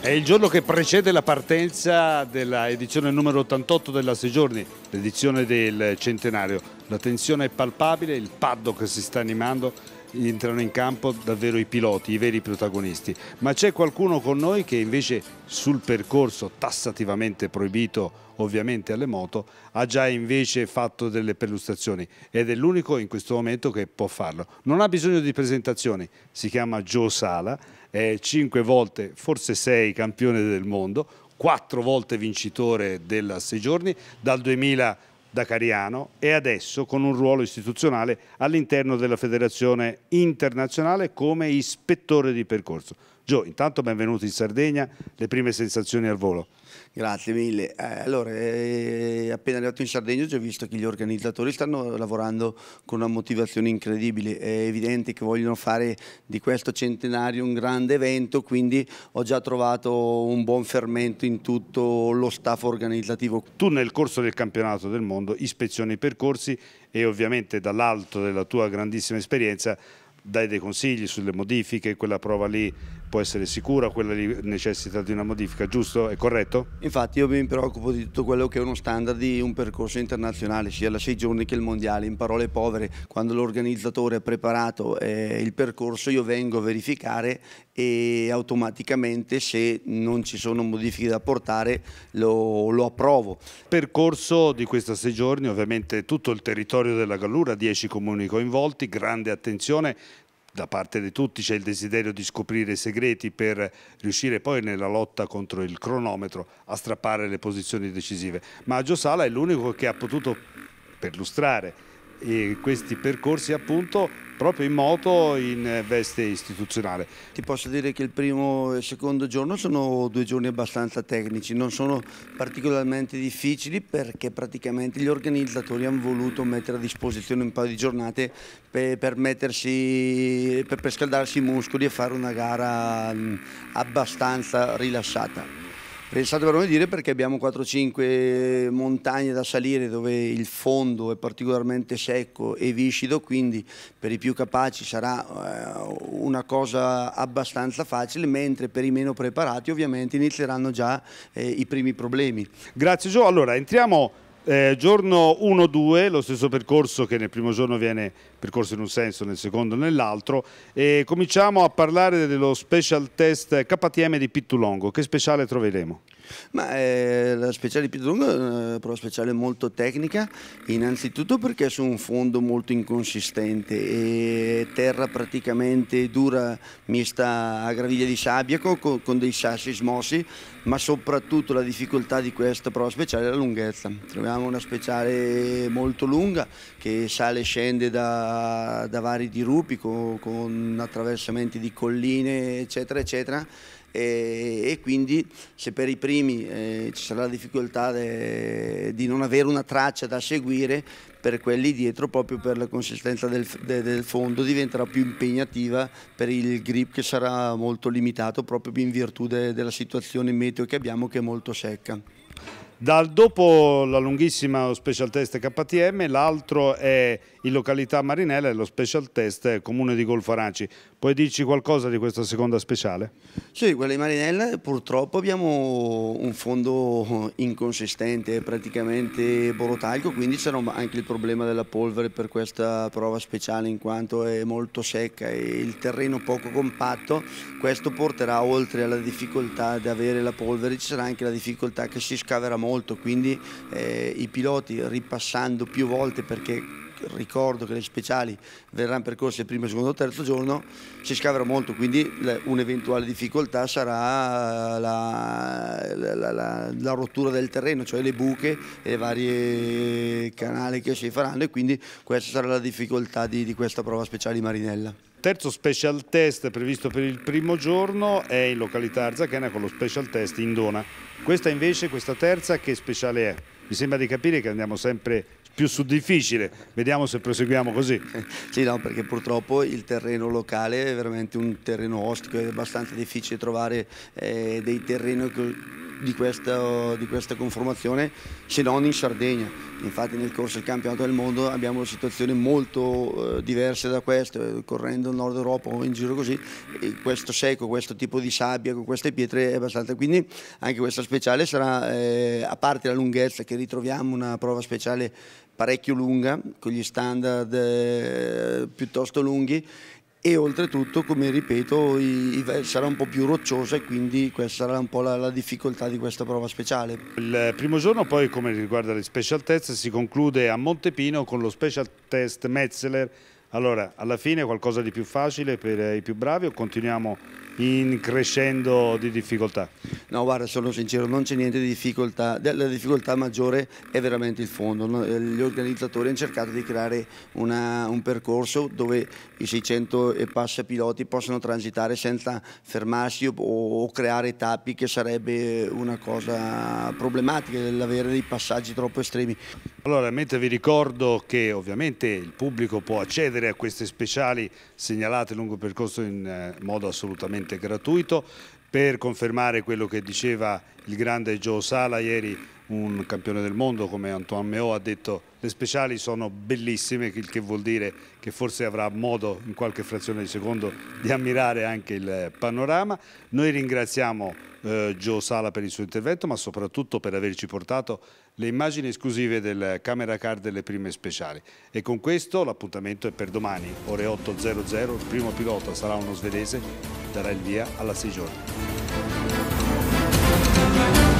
È il giorno che precede la partenza dell'edizione numero 88 della Sei Giorni, l'edizione del centenario. La tensione è palpabile, il paddock si sta animando entrano in campo davvero i piloti, i veri protagonisti, ma c'è qualcuno con noi che invece sul percorso tassativamente proibito ovviamente alle moto ha già invece fatto delle perlustrazioni ed è l'unico in questo momento che può farlo. Non ha bisogno di presentazioni, si chiama Joe Sala, è cinque volte, forse sei campione del mondo, quattro volte vincitore della Sei giorni, dal 2000 da Cariano e adesso con un ruolo istituzionale all'interno della Federazione Internazionale come ispettore di percorso. Gio, intanto benvenuto in Sardegna, le prime sensazioni al volo. Grazie mille. Eh, allora, eh, appena arrivato in Sardegna ho già visto che gli organizzatori stanno lavorando con una motivazione incredibile. È evidente che vogliono fare di questo centenario un grande evento, quindi ho già trovato un buon fermento in tutto lo staff organizzativo. Tu nel corso del campionato del mondo ispezioni i percorsi e ovviamente dall'alto della tua grandissima esperienza dai dei consigli sulle modifiche, quella prova lì può essere sicura, quella necessita di una modifica, giusto? È corretto? Infatti io mi preoccupo di tutto quello che è uno standard di un percorso internazionale, sia la sei giorni che il mondiale, in parole povere, quando l'organizzatore ha preparato eh, il percorso io vengo a verificare e automaticamente se non ci sono modifiche da portare lo, lo approvo. Percorso di questi sei giorni ovviamente tutto il territorio della Gallura, 10 comuni coinvolti, grande attenzione da parte di tutti c'è il desiderio di scoprire i segreti per riuscire poi nella lotta contro il cronometro a strappare le posizioni decisive. Ma Gio Sala è l'unico che ha potuto perlustrare questi percorsi appunto proprio in moto in veste istituzionale. Ti posso dire che il primo e il secondo giorno sono due giorni abbastanza tecnici, non sono particolarmente difficili perché praticamente gli organizzatori hanno voluto mettere a disposizione un paio di giornate per, per, mettersi, per, per scaldarsi i muscoli e fare una gara abbastanza rilassata. Pensate per come dire perché abbiamo 4-5 montagne da salire dove il fondo è particolarmente secco e viscido, quindi per i più capaci sarà eh, una cosa abbastanza facile, mentre per i meno preparati ovviamente inizieranno già eh, i primi problemi. Grazie Gio, allora entriamo eh, giorno 1-2, lo stesso percorso che nel primo giorno viene percorso in un senso, nel secondo nell'altro. E cominciamo a parlare dello special test KTM di Pittulongo. Che speciale troveremo? Ma eh, la speciale di Pittulongo è una prova speciale molto tecnica, innanzitutto perché è su un fondo molto inconsistente e terra praticamente dura, mista a graviglia di sabbia con, con dei sassi smossi, ma soprattutto la difficoltà di questa prova speciale è la lunghezza. Troviamo una speciale molto lunga che sale e scende da da, vari dirupi con, con, attraversamenti di colline eccetera eccetera e, e quindi se per i primi eh, ci sarà la difficoltà de, di non avere una traccia da seguire per quelli dietro proprio per la consistenza del, de, del fondo diventerà più impegnativa per il grip che sarà molto limitato proprio in virtù de, della situazione meteo che abbiamo che è molto secca. Dal dopo la lunghissima special test KTM l'altro è in località Marinella e lo special test Comune di Golfo Aranci. Puoi dirci qualcosa di questa seconda speciale? Sì, quella di Marinella purtroppo abbiamo un fondo inconsistente, praticamente borotalco, quindi c'era anche il problema della polvere per questa prova speciale in quanto è molto secca e il terreno poco compatto. Questo porterà oltre alla difficoltà di avere la polvere, ci sarà anche la difficoltà che si scaverà molto, quindi eh, i piloti ripassando più volte perché ricordo che le speciali verranno percorse il primo, secondo, e terzo giorno, si scaverà molto, quindi un'eventuale difficoltà sarà la, la, la, la, rottura del terreno, cioè le buche e le varie eh, canali che si faranno e quindi questa sarà la difficoltà di, di questa prova speciale di Marinella terzo special test previsto per il primo giorno è in località Arzachena con lo special test in Dona. Questa invece, questa terza, che speciale è? Mi sembra di capire che andiamo sempre più su difficile. Vediamo se proseguiamo così. Sì, no, perché purtroppo il terreno locale è veramente un terreno ostico, è abbastanza difficile trovare eh, dei terreni di questa, di questa conformazione se non in Sardegna. Infatti nel corso del campionato del mondo abbiamo situazioni molto eh, diverse da queste, correndo il Nord Europa o in giro così, questo secco, questo tipo di sabbia con queste pietre è abbastanza. Quindi anche questa speciale sarà, eh, a parte la lunghezza che ritroviamo, una prova speciale parecchio lunga, con gli standard eh, piuttosto lunghi e oltretutto, come ripeto, i, i, sarà un po' più rocciosa e quindi questa sarà un po' la, la, difficoltà di questa prova speciale. Il primo giorno poi, come riguarda gli special test, si conclude a Montepino con lo special test Metzeler allora, alla fine qualcosa di più facile per i più bravi o continuiamo in crescendo di difficoltà? No, guarda, sono sincero, non c'è niente di difficoltà. La difficoltà maggiore è veramente il fondo. Eh, gli organizzatori hanno cercato di creare una, un percorso dove i 600 e passa piloti possono transitare senza fermarsi o, o creare tappi che sarebbe una cosa problematica, l'avere dei passaggi troppo estremi. Allora, mentre vi ricordo che ovviamente il pubblico può accedere accedere a queste speciali segnalate lungo percorso in eh, modo assolutamente gratuito per confermare quello che diceva il grande Joe Sala ieri, un campione del mondo come Antoine Meo ha detto le speciali sono bellissime, il che vuol dire che forse avrà modo in qualche frazione di secondo di ammirare anche il panorama. Noi ringraziamo eh, Gio Sala per il suo intervento, ma soprattutto per averci portato le immagini esclusive del Camera Car delle prime speciali. E con questo l'appuntamento è per domani, ore 8.00, il primo pilota sarà uno svedese, darà il via alla 6 giorni.